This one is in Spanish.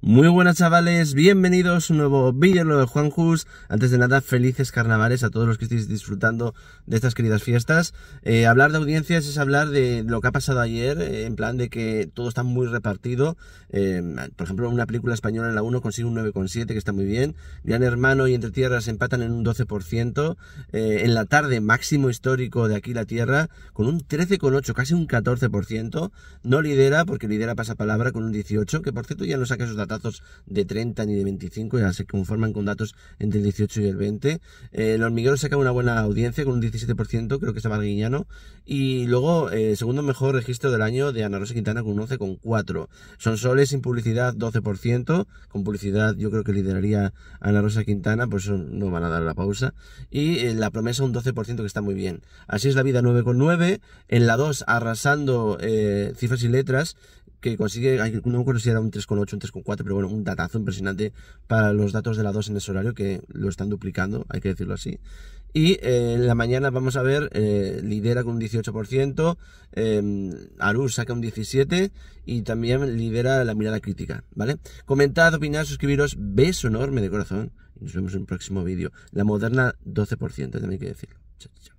Muy buenas chavales, bienvenidos a un nuevo vídeo, de Juan Jus. Antes de nada, felices carnavales a todos los que estéis disfrutando de estas queridas fiestas. Eh, hablar de audiencias es hablar de lo que ha pasado ayer, eh, en plan de que todo está muy repartido. Eh, por ejemplo, una película española en la 1 consigue un 9,7, que está muy bien. Gran Hermano y Entre Tierras empatan en un 12%. en la tarde, máximo histórico de aquí la Tierra, con un 13,8, casi un 14%. No lidera, porque lidera palabra con un 18, que por cierto ya no saca esos datos datos de 30 ni de 25, ya se conforman con datos entre el 18 y el 20. Eh, el hormiguero saca una buena audiencia con un 17%, creo que estaba Guiñano. Y luego, eh, segundo mejor registro del año de Ana Rosa Quintana con un 11,4. Son soles sin publicidad 12%, con publicidad yo creo que lideraría Ana Rosa Quintana, por eso no van a dar la pausa. Y eh, la promesa un 12% que está muy bien. Así es la vida 9,9. En la 2 arrasando eh, cifras y letras que consigue, no me acuerdo si era un 3,8, un 3,4, pero bueno, un datazo impresionante para los datos de la 2 en ese horario que lo están duplicando, hay que decirlo así. Y eh, en la mañana vamos a ver, eh, lidera con un 18%, eh, Arus saca un 17% y también lidera la mirada crítica, ¿vale? Comentad, opinad, suscribiros, beso enorme de corazón y nos vemos en un próximo vídeo. La moderna 12%, también hay que decirlo. Chao, chao.